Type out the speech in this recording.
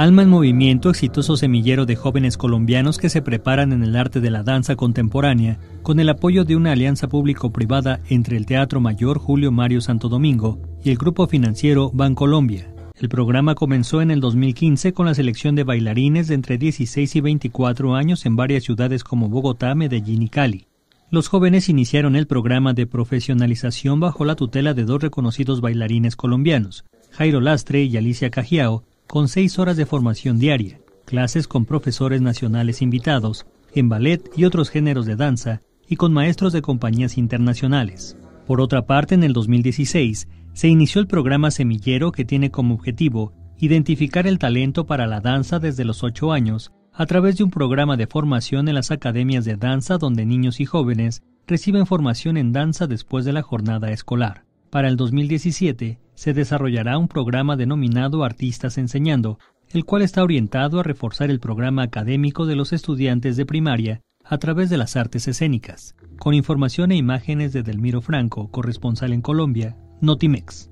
Alma en Movimiento, exitoso semillero de jóvenes colombianos que se preparan en el arte de la danza contemporánea, con el apoyo de una alianza público-privada entre el Teatro Mayor Julio Mario Santo Domingo y el grupo financiero Bancolombia. El programa comenzó en el 2015 con la selección de bailarines de entre 16 y 24 años en varias ciudades como Bogotá, Medellín y Cali. Los jóvenes iniciaron el programa de profesionalización bajo la tutela de dos reconocidos bailarines colombianos, Jairo Lastre y Alicia Cajiao, con seis horas de formación diaria, clases con profesores nacionales invitados, en ballet y otros géneros de danza, y con maestros de compañías internacionales. Por otra parte, en el 2016 se inició el programa Semillero que tiene como objetivo identificar el talento para la danza desde los ocho años a través de un programa de formación en las academias de danza donde niños y jóvenes reciben formación en danza después de la jornada escolar. Para el 2017 se desarrollará un programa denominado Artistas Enseñando, el cual está orientado a reforzar el programa académico de los estudiantes de primaria a través de las artes escénicas, con información e imágenes de Delmiro Franco, corresponsal en Colombia, Notimex.